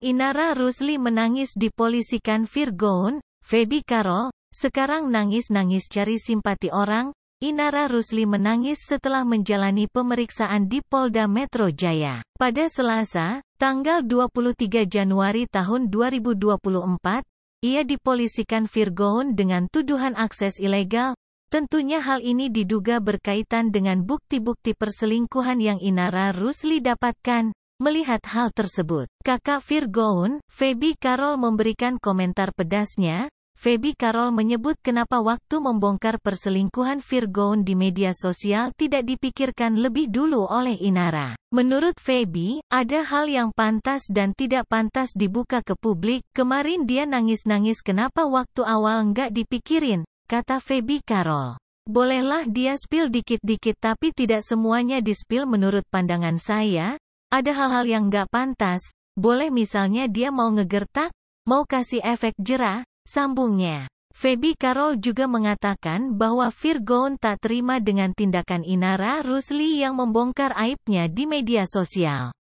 Inara Rusli menangis dipolisikan Virgoon, Feby Carol, sekarang nangis-nangis cari simpati orang, Inara Rusli menangis setelah menjalani pemeriksaan di Polda Metro Jaya. Pada Selasa, tanggal 23 Januari tahun 2024, ia dipolisikan Virgoon dengan tuduhan akses ilegal. Tentunya hal ini diduga berkaitan dengan bukti-bukti perselingkuhan yang Inara Rusli dapatkan. Melihat hal tersebut, kakak Virgoun, Feby Carol memberikan komentar pedasnya, Feby Carol menyebut kenapa waktu membongkar perselingkuhan Virgoun di media sosial tidak dipikirkan lebih dulu oleh Inara. Menurut Feby, ada hal yang pantas dan tidak pantas dibuka ke publik, kemarin dia nangis-nangis kenapa waktu awal nggak dipikirin, kata Feby Carol. Bolehlah dia spill dikit-dikit tapi tidak semuanya dispil menurut pandangan saya, ada hal-hal yang gak pantas, boleh misalnya dia mau ngegertak, mau kasih efek jerah, sambungnya. Feby Carol juga mengatakan bahwa Virgon tak terima dengan tindakan Inara Rusli yang membongkar aibnya di media sosial.